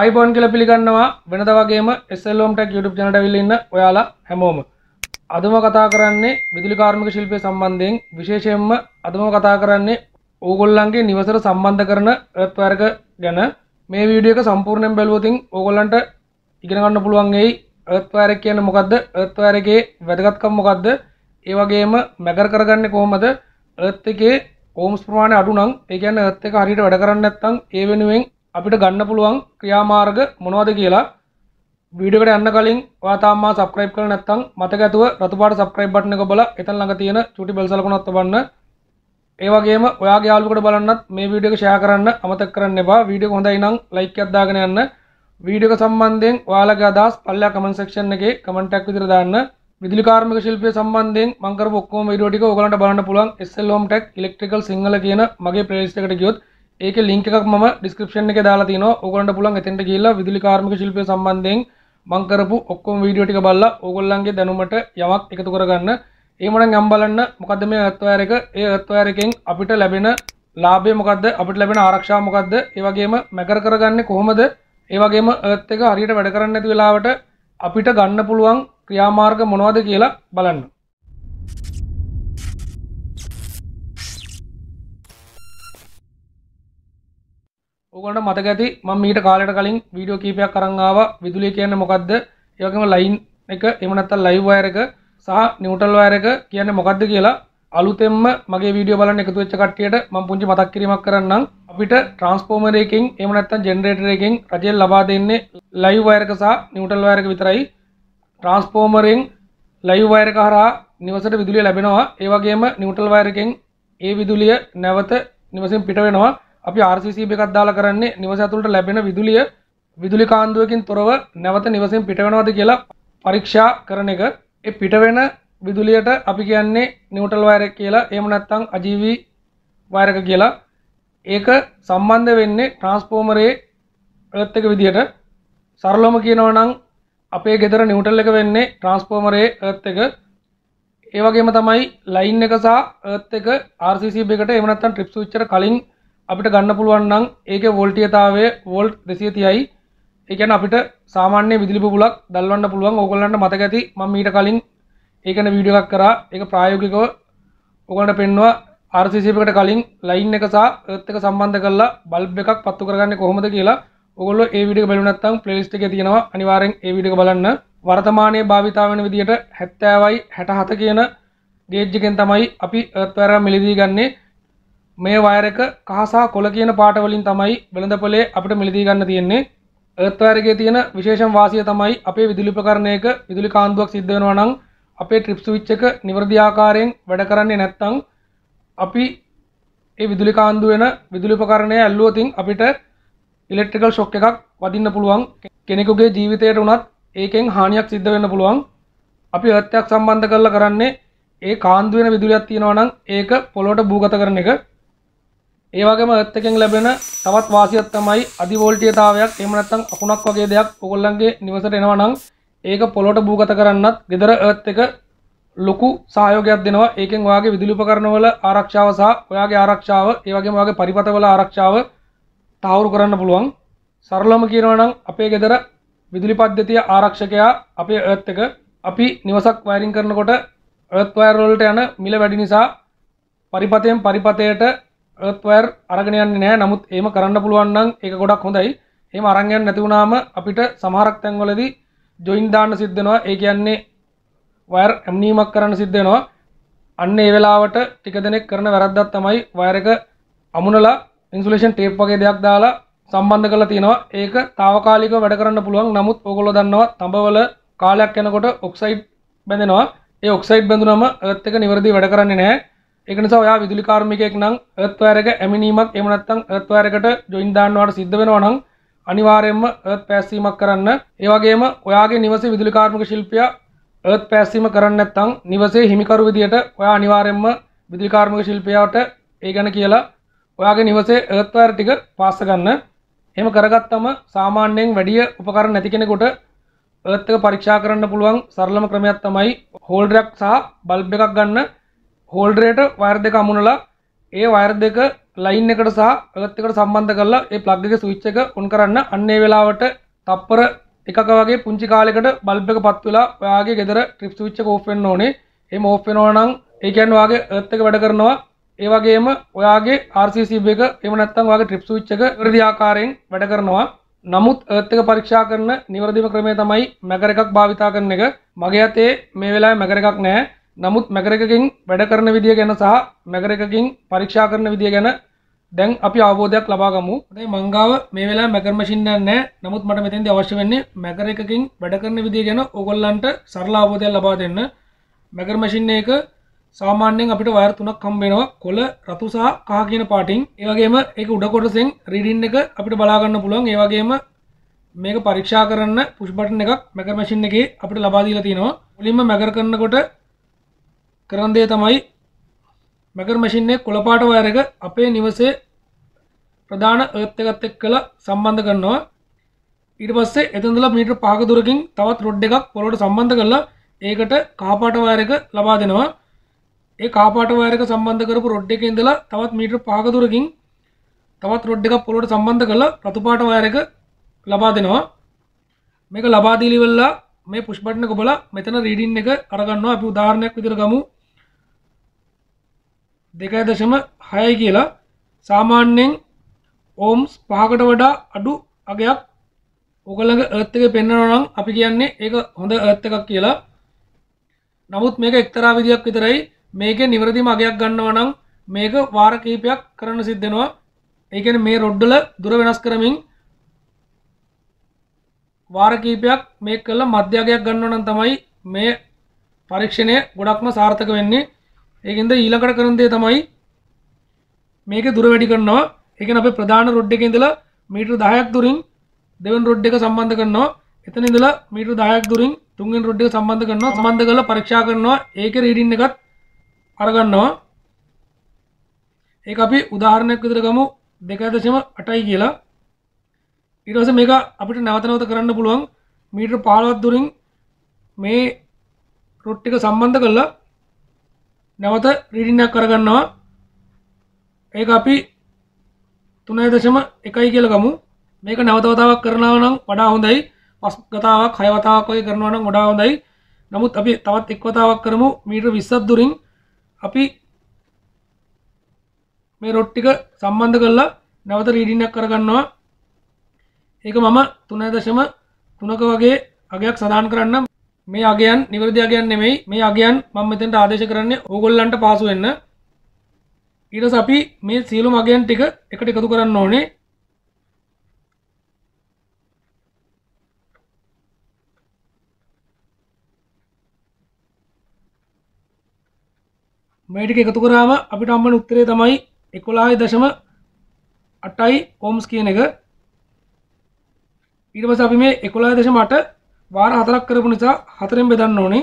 අයිබෝන් කියල පිළිගන්නවා වෙනද වගේම එස්සල්ලෝම්ටක් YouTube චනට විල්ලන්න ඔයාලා හැමෝම අදම කතා කරන්නේ විදුලි කාර්මික ශිල්පය සම්බන්ධයෙන් විශේෂයෙන්ම අදම කතා කරන්නේ ඕගොල්ලන්ගේ නිවසර සම්බන්ධ කරන වැත්වර්ග ගැන මේ වීඩියක සම්පූර්ණයෙන් බැලුවතින් ඕගොල්ලන්ට ඉගෙනගන්න පුළුවන්ගේ ඒත්වෑරක් කියන්න මොකක්ද ඒත්වෑරගේ වැදගත්කම් මොකක්ද ඒවගේම මැකර කරගන්න කොහොමද ඒත් එකේ ඕම්ස් ප්‍රමාණය අඩුනම් ඒගැන්න ඒත් එක හරිට වැඩ කරන්න ඇත්තං ඒ වෙනුවෙන් අපිට ගන්න පුළුවන් ක්‍රියාමාර්ග මොනවද කියලා වීඩියෝකට යන්න කලින් ඔයා තාමමා subscribe කරලා නැත්නම් මතක ඇතුව රතු පාට subscribe button එක බලලා එතන ළඟ තියෙන චුටි බෙල් සලකුණත් තබන්න. ඒ වගේම ඔයාගේ යාළුවෙකුට බලන්නත් මේ වීඩියෝ එක share කරන්න අමතක කරන්න එපා. වීඩියෝ එක හොඳයි නම් like එකක් දාගෙන යන්න. වීඩියෝ එක සම්බන්ධයෙන් ඔයාලගේ අදහස් පල්ලෙහා comment section එකේ comment එකක් විතර දාන්න. විදුලි කාර්මික ශිල්පය සම්බන්ධයෙන් මම කරපු ඔක්කොම වීඩියෝ ටික ඔයගලන්ට බලන්න පුළුවන් SL Home Tech Electrical Sinhala කියන මගේ playlist එකට ගියොත් ඒක ලින්ක එකක් ම ඩිස්ක්‍රපෂන් එක දාලා තින ඔගලන්ට පුළන් එතෙන්ට කියලා විදුලි කාර්මික ශිල්පය සම්බන්ධයෙන් මංකරපු ඔක්කොම වීඩියෝ ටික බලලා ඕගොල්ලන්ගේ දැනුමට යමක් එකතු කරගන්න ඒමනම් යම් බලන්න මොකද මේ අත්වෑර එක ඒ අත්වෑර එකෙන් අපිට ලැබෙන ලාභය මොකද්ද අපිට ලැබෙන ආරක්ෂා මොකද්ද ඒ වගේම මැකර කරගන්නේ කොහොමද ඒ වගේම අර්ත් එක හරියට වැඩ කරන්නේ නැති වෙලාවට අපිට ගන්න පුළුවන් ක්‍රියාමාර්ග මොනවද කියලා බලන්න ඕගොල්ලන්ට මතක ඇති මම මීට කාලෙට කලින් වීඩියෝ කීපයක් අරන් ආවා විදුලිය කියන්නේ මොකද්ද? ඒ වගේම ලයින් එක එහෙම නැත්නම් ලයිව් වයර් එක සහ නිව්ට්‍රල් වයර් එක කියන්නේ මොකද්ද කියලා අලුතෙන්ම මගේ වීඩියෝ බලන්න එකතු වෙච්ච කට්ටියට මම පුංචි මතක් කිරීමක් කරන්නම්. අපිට ට්‍රාන්ස්ෆෝමර් එකකින් එහෙම නැත්නම් ජෙනරේටර් එකකින් රජයෙන් ලබා දෙන්නේ ලයිව් වයර් එක සහ නිව්ට්‍රල් වයර් එක විතරයි. ට්‍රාන්ස්ෆෝමරෙන් ලයිව් වයර් එක හරහා නිවසට විදුලිය ලැබෙනවා. ඒ වගේම නිව්ට්‍රල් වයර් එකෙන් ඒ විදුලිය නැවත නිවසෙන් පිට වෙනවා. අපි RCCB එකක් දාලා කරන්නේ නිවස ඇතුළට ලැබෙන විදුලිය විදුලි කාන්දුවකින් තොරව නැවත නිවසෙන් පිට වෙනවද කියලා පරීක්ෂා කරන එක. ඒ පිට වෙන විදුලියට අපි කියන්නේ නිවටල් වයර් එක කියලා. එහෙම නැත්නම් අජීවී වයර් එක කියලා. ඒක සම්බන්ධ වෙන්නේ ට්‍රාන්ස්ෆෝමරේ එර්ත් එක විදියට. සරලවම කියනවා නම් අපේ ගෙදර නිවටල් එක වෙන්නේ ට්‍රාන්ස්ෆෝමරේ එර්ත් එක. ඒ වගේම තමයි ලයින් එක සහ එර්ත් එක RCCB එකට එහෙම නැත්නම් ට්‍රිප් ස්විච් කලින් අපිට ගන්න පුළුවන් නම් ඒකේ වෝල්ටීයතාවය වෝල්ට් 230යි. ඒ කියන්නේ අපිට සාමාන්‍ය විදුලි බුබුලක් දැල්වන්න පුළුවන්. ඕගොල්ලන්ට මතක ඇති මම මීට කලින් ඒක ගැන වීඩියෝ එකක් කරා. ඒක ප්‍රායෝගිකව ඕගොල්ලන්ට පෙන්නවා RCC එකකට කලින් ලයින් එක සහ earth එක සම්බන්ධ කරලා බල්බ් එකක් පත්තු කරගන්නේ කොහොමද කියලා ඔගොල්ලෝ ඒ වීඩියෝ එක බලුවේ නැත්නම් ප්ලේලිස්ට් එකේ තියෙනවා. අනිවාර්යෙන් ඒ වීඩියෝ එක බලන්න. වර්තමානයේ භාවිතා වෙන විදිහට 70යි 67 කියන ගේජ් එකෙන් තමයි අපි earth wear මිලදී ගන්නේ. මේ වයර් එක කහ සහ කොළ කියන පාට වලින් තමයි වෙළඳපොලේ අපිට මිලදී ගන්න තියෙන්නේ. එර්ත් වයර් එකේ තියෙන විශේෂම වාසිය තමයි අපේ විදුලි උපකරණයක විදුලි කාන්දුවක් සිද්ධ වෙනවා නම් අපේ ට්‍රිප් ස්විච් එක නිවැරදි ආකාරයෙන් වැඩ කරන්නේ නැත්නම් අපි ඒ විදුලි කාන්දු වෙන විදුලි උපකරණය ඇල්ලුවොතින් අපිට ඉලෙක්ට්‍රිකල් ෂොක් එකක් වදින්න පුළුවන් කෙනෙකුගේ ජීවිතයට වුණත් ඒකෙන් හානියක් සිද්ධ වෙන්න පුළුවන් අපි අර්ථයක් සම්බන්ධ කරලා කරන්නේ ඒ කාන්දු වෙන විදුලියක් තියෙනවා නම් ඒක පොළොවට භූගත කරන එක ඒ වගේම එත් එකෙන් ලැබෙන තවත් වාසියක් තමයි අධිවෝල්ටීයතාවයක් එහෙම නැත්නම් අකුණක් වගේ දෙයක් ඔයගොල්ලන්ගේ නිවසට එනවා නම් ඒක පොළොට භූගත කරන්නත් gedara earth එක ලොකු සහයෝගයක් දෙනවා ඒකෙන් ඔයාගේ විදුලි උපකරණවල ආරක්ෂාව සහ ඔයාගේ ආරක්ෂාව ඒ වගේම ඔයාගේ පරිපථවල ආරක්ෂාව තහවුරු කරන්න පුළුවන් සරලම කියනවා නම් අපේ ගෙදර විදුලි පද්ධතිය ආරක්ෂකයා අපේ ඒත් එක අපි නිවසක් වයරින් කරනකොට ඒත් වයර් වලට යන මිල වැඩි නිසා පරිපතයෙන් පරිපතයට වර් අරගෙනයන්න නෑ නමුත් ඒම කරන්න පුළුවන්න්න ඒ ගොඩක් හොඳයි ඒම අරංගයන් නැතිවුණාම අපිට සමහරක් තැන්වලදී ජොයින් දාන්න සිද්ධනවා ඒ කියන්නේ වර් ඇම්නීමක් කරන්න සිද්ධෙනවා අන්න ඒ වෙලාවට ටික දෙනෙක් කරන වැරද්දත් තමයි වයර එක අමුණලා ඉන්සුලේෂන් ටේප් වගේ දෙයක් දාලා සම්බන්ධ කරලා තියෙනවා ඒක తాවකාලිකව වැඩ කරන්න පුළුවන් නමුත් ඕගොල්ලෝ දන්නවා තඹවල කාලයක් යනකොට ඔක්සයිඩ් බැඳෙනවා ඒ ඔක්සයිඩ් බැඳුනම එර්ත් එක නිවැරදි වැඩ කරන්නේ නැහැ ඒක නිසා ඔයා විදුලි කාර්මිකයෙක් නම් අර්ත්වයර් එක ඇමිනීමක් එහෙම නැත්නම් අර්ත්වයර් එකට ජොයින් දාන්නවට සිද්ධ වෙනවා නම් අනිවාර්යයෙන්ම අර්ත් පෑස්සීමක් කරන්න. ඒ වගේම ඔයාගේ නිවසේ විදුලි කාර්මික ශිල්පියා අර්ත් පෑස්සීම කරන්නේ නැත්නම් නිවසේ හිමිකරු විදියට ඔයා අනිවාර්යයෙන්ම විදුලි කාර්මික ශිල්පියාට ඒ ගැන කියලා ඔයාගේ නිවසේ අර්ත්වයර් ටික පාස් ගන්න. එහෙම කරගත්තම සාමාන්‍යයෙන් වැඩි උපකරණ නැති කෙනෙකුට අර්ත් එක පරීක්ෂා කරන්න පුළුවන් සරලම ක්‍රමයක් තමයි හෝල්ඩරයක් සහ බල්බ් එකක් ගන්න. හෝල්ඩරයට වයර් දෙක අමුණලා ඒ වයර් දෙක ලයින් එකට සහ අලත් එකට සම්බන්ධ කරලා ඒ ප්ලග් එක ස්විච් එක ඔන් කරන්න අන්න ඒ වෙලාවට තප්පර එකක වගේ පුංචි කාලයකට බල්බ් එක පත් වෙලා ඔයාගේ ගෙදර ට්‍රිප් ස්විච් එක ඕෆ් වෙන්න ඕනේ. එහෙම ඕෆ් වෙනවා නම් ඒ කියන්නේ ඔයාගේ අර්ත් එක වැඩ කරනවා. ඒ වගේම ඔයාගේ RCCB එක එහෙම නැත්නම් ඔයාගේ ට්‍රිප් ස්විච් එක නිවැරදි ආකාරයෙන් වැඩ කරනවා. නමුත් අර්ත් එක පරීක්ෂා කරන නිවැරදිම ක්‍රමය තමයි මැගර එකක් භාවිතා කරන එක. මගේ අතේ මේ වෙලාවේ මැගර එකක් නැහැ. නමුත් මැකර එකකින් වැඩ කරන විදිය ගැන සහ මැකර එකකින් පරීක්ෂා කරන විදිය ගැන දැන් අපි අවබෝධයක් ලබාගමු. මේ මංගාව මේ වෙලාවේ මැකර මැෂින් එකක් නැහැ. නමුත් මට මෙතෙන්දී අවශ්‍ය වෙන්නේ මැකර එකකින් වැඩ කරන විදිය ගැන ඕගොල්ලන්ට සරල අවබෝධයක් ලබා දෙන්න. මැකර මැෂින් එක සාමාන්‍යයෙන් අපිට වයර් තුනක් හම්බ වෙනවා. කොළ, රතු සහ කහ කියන පාටින්. ඒ වගේම ඒක උඩ කොටසෙන් රීඩින් එක අපිට බලා ගන්න පුළුවන්. ඒ වගේම මේක පරීක්ෂා කරන්න පුෂ් බටන් එකක් මැකර් මැෂින් එකේ අපිට ලබා දීලා තිනවා. මුලින්ම මැකර් කරනකොට කරන දේ තමයි මැකර් මැෂින් එක කොළපාට වයර් එක අපේ නිවසේ ප්‍රධාන අර්ත් එකත් එක්කලා සම්බන්ධ කරනවා ඊට පස්සේ එතනදලා මීටර් 5ක දුරකින් තවත් රොඩ් එකක් පොළොවට සම්බන්ධ කරලා ඒකට කාපාට වයර් එක ලබා දෙනවා ඒ කාපාට වයර් එක සම්බන්ධ කරපු රොඩ් එකේ ඉඳලා තවත් මීටර් 5ක දුරකින් තවත් රොඩ් එකක් පොළොවට සම්බන්ධ කරලා රතු පාට වයර් එක ලබා දෙනවා මේක ලබා දීලිවල්ලා මේ පුෂ්පට්නක බල මෙතන රීඩින් එක අරගන්නවා අපි උදාහරණයක් විදිර ගමු දෙකයි දශම හය කියලා සාමාන්‍යයෙන් ඕම්ස් පහකට වඩා අඩු අගයක් ඔගලඟ ඇත්තක පෙන්න්නනනම් අපි කියන්නේ ඒක හොඳ ඇත්ත එකක් කියලා නමුත් මේක එක්තරා විදියක් විතරයි මේක නිවරදිම අගයක් ගන්නව නම් මේක වාර කීපයක් කරන්න සිද්ධෙනවා ඒකන මේ රොඩ්ඩල දුර වෙනස් කරමින් වාර කීපයක් මේක කළා මධ්‍යගයක් ගන්නවා නම් තමයි මේ පරීක්ෂණය ගොඩක්ම සාර්ථක වෙන්නේ. ඒකින්ද ඊළඟට කරන දේ තමයි මේක දුර වැඩි කරනවා. ඒ කියන්නේ අපේ ප්‍රධාන රොඩ් එකේ ඉඳලා මීටර 10ක් දුරින් දෙවෙනි රොඩ් එක සම්බන්ධ කරනවා. එතන ඉඳලා මීටර 10ක් දුරින් තුන්වෙනි රොඩ් එක සම්බන්ධ කරනවා. සම්බන්ධ කරලා පරීක්ෂා කරනවා. ඒකේ රීඩින් එකත් අරගන්නවා. ඒක අපි උදාහරණයක් විදිහට ගමු 2.8යි කියලා. ඊටස මේක අපිට නැවතනවත කරන්න පුළුවන් මීටර් පාලවත් දුරින් මේ රොට්ටික සම්බන්ධ කරලා නැවත රිඩින්නක් කරගන්නවා ඒක අපි තුනය දශම එකයි කියලගමු මේක නැවතවතාවක් කරනාව නම් වඩා හොඳයි පස් ගතාවක් හයවතාවක් ඔය කරනවා නම් ගොඩා හොඳයි නමුත් අපි තවත් එක්වතාවක් කරමු මීටර් විස්සත් දුරින් අපි මේ රොට්ටික සම්බන්ධ කරලා නැවත රීඩින්නක් කරගන්නවා ඒක මම තුනය දශම තුනක වගේ අගයක් සඳහන් කරන්න මේ අගයන් නිවරදි අගයන් නෙමෙයි මේ අගයන් මම මෙතෙන්ට ආදේශ කරන්නේ ඕගොල්ලන්ට පහසු වෙන්න ඊට අපි මේ සියලුම අගයන් ටික එකට එකතු කරන්න ඕනේ මේ ටික එකතු කරාම අපිට හම්බෙන උත්තරේ තමයි 11.8යි ඕම්ස් කියන එක ඊට පස්සේ අපි මේ 11.8 වාර 4ක් කරපු නිසා 4ෙන් බෙදන්න ඕනේ.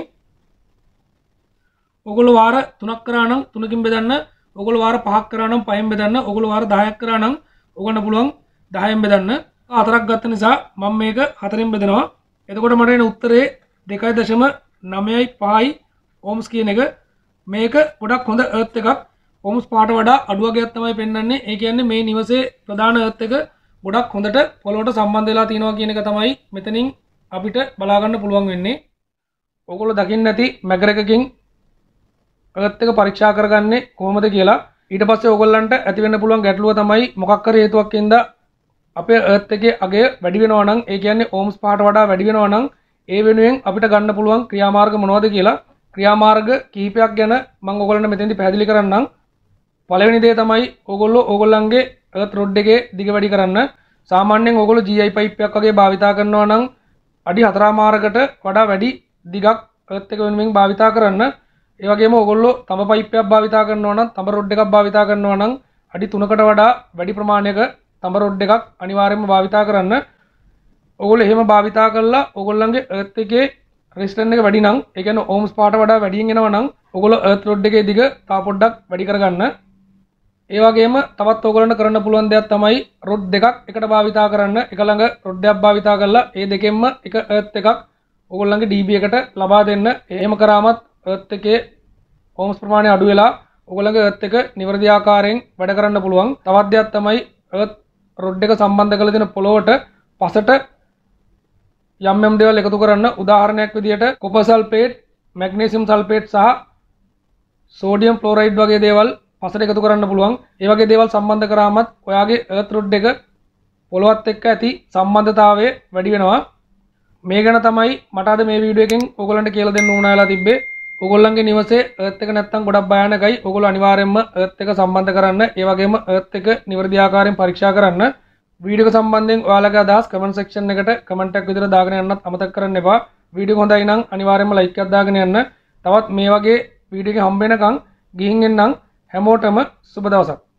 ඔගොල්ලෝ වාර 3ක් කරා නම් 3කින් බෙදන්න, ඔගොල්ලෝ වාර 5ක් කරා නම් 5ෙන් බෙදන්න, ඔගොල්ලෝ වාර 10ක් කරා නම් ඔගන්න පුළුවන් 10ෙන් බෙදන්න. 4ක් ගත්ත නිසා මම මේක 4ෙන් බෙදනවා. එතකොට මට එන උත්තරේ 2.995යි ඕම්ස් කියන එක. මේක ගොඩක් හොඳ අර්ත් එකක්. ඕම්ස් පාට වඩා අඩු වර්ගයක් තමයි පෙන්වන්නේ. ඒ කියන්නේ මේ නිවසේ ප්‍රධාන අර්ත් එක ගොඩක් හොඳට පොලොට සම්බන්ධලා තියෙනවා කියන එක තමයි මෙතනින් අපිට බලාගන්න පුළුවන් වෙන්නේ ඔගොල දකින්න නැති මැකරකකින් අගත්තක පරික්ෂා කරගන්නේ කොහොමද කියලා ඊට පස්සේ ඔගොල්ලන්ට ඇතිවෙන්න පුළුවන් ගැටලුව තමයි මොකක්කර හේතුවක් ඉද අපේ ඒත් එකේ අගේ වැඩි වෙනවා නම් ඒ කියන්නේ ඕම්ස් පහට වඩා වැඩි වෙනවා නම් ඒ වෙනුවෙන් අපිට ගන්න පුළුවන් ක්‍රියාමාර්ග මොනවද කියලා ක්‍රියාමාර්ග කීපයක් ගැන මං ඔයගලන්ට මෙතෙන්දි පැහැදිලි කරන්නම් පළවෙනි දේ තමයි ඕගොල්ලෝ ඕගොල්ලන්ගේ රොඩ් එකේ දිග වැඩි කරන්න සාමාන්‍යයෙන් ඔගොල්ලෝ GI පයිප්යක් වගේ භාවිතා කරනවා නම් අඩි 4 මාරකට වඩා වැඩි දිගක් එර්ත් එක වෙනුවෙන් භාවිතා කරන්න. ඒ වගේම ඔයගොල්ලෝ තඹ පයිප්යක් භාවිතා කරනවා නම් තඹ රොඩ් එකක් භාවිතා කරනවා නම් අඩි 3කට වඩා වැඩි ප්‍රමාණයක තඹ රොඩ් එකක් අනිවාර්යයෙන්ම භාවිතා කරන්න. ඔයගොල්ලෝ එහෙම භාවිතා කළා ඔයගොල්ලන්ගේ එර්ත් එකේ රෙසිස්ටන්ස් එක වැඩි නම්, ඒ කියන්නේ ඕම්ස් පාට වඩා වැඩියෙන් එනවා නම් ඔයගොල්ලෝ එර්ත් රොඩ් එකේ දිග තා පොඩ්ඩක් වැඩි කරගන්න. ඒ වගේම තවත් ඕගලන්ට කරන්න පුළුවන් දෙයක් තමයි රොඩ් දෙකක් එකට භාවිතා කරන්න එක ළඟ රොඩ් එකක් භාවිතා කරලා ඒ දෙකෙන්ම එක අර්ත් එකක් ඕගොල්ලන්ගේ DB එකට ලබා දෙන්න. එහෙම කරාමත් අර්ත් එකේ ඕම්ස් ප්‍රමාණය අඩු වෙලා ඕගොල්ලන්ගේ අර්ත් එක නිවැරදි ආකාරයෙන් වැඩ කරන්න පුළුවන්. තවත් දෙයක් තමයි අර්ත් රොඩ් එක සම්බන්ධ කරලා දෙන පොළොවට පසට යම් යම් දේවල් එකතු කරන්න උදාහරණයක් විදිහට කොපර් සල්ෆේට්, මැග්නීසියම් සල්ෆේට් සහ සෝඩියම් ක්ලෝරයිඩ් වගේ දේවල් පසට එකතු කරන්න පුළුවන් ඒ වගේ දේවල් සම්බන්ධ කරාමත් ඔයාගේ එර්ත් රොඩ් එක පොළොවත් එක්ක ඇති සම්බන්ධතාවය වැඩි වෙනවා මේ ගැන තමයි මට අද මේ වීඩියෝ එකෙන් ඔයගොල්ලන්ට කියලා දෙන්න ඕන වෙලා තිබ්බේ ඔයගොල්ලන්ගේ නිවසේ එර්ත් එක නැත්තම් ගොඩක් භයානකයි ඔයගොල්ලෝ අනිවාර්යයෙන්ම එර්ත් එක සම්බන්ධ කරන්න ඒ වගේම එර්ත් එක නිවැරදි ආකාරයෙන් පරීක්ෂා කරන්න වීඩියෝ සම්බන්ධයෙන් ඔයාලගේ අදහස් කමෙන්ට් සෙක්ෂන් එකට කමෙන්ට් එකක් විතර දාගෙන යන්නත් අමතක කරන්න එපා වීඩියෝ හොඳයි නම් අනිවාර්යයෙන්ම ලයික් එකක් දාගෙන යන්න තවත් මේ වගේ වීඩියෝ එක හම්බ වෙනකන් ගිහින් එන්නම් හැමෝටම සුබ දවසක්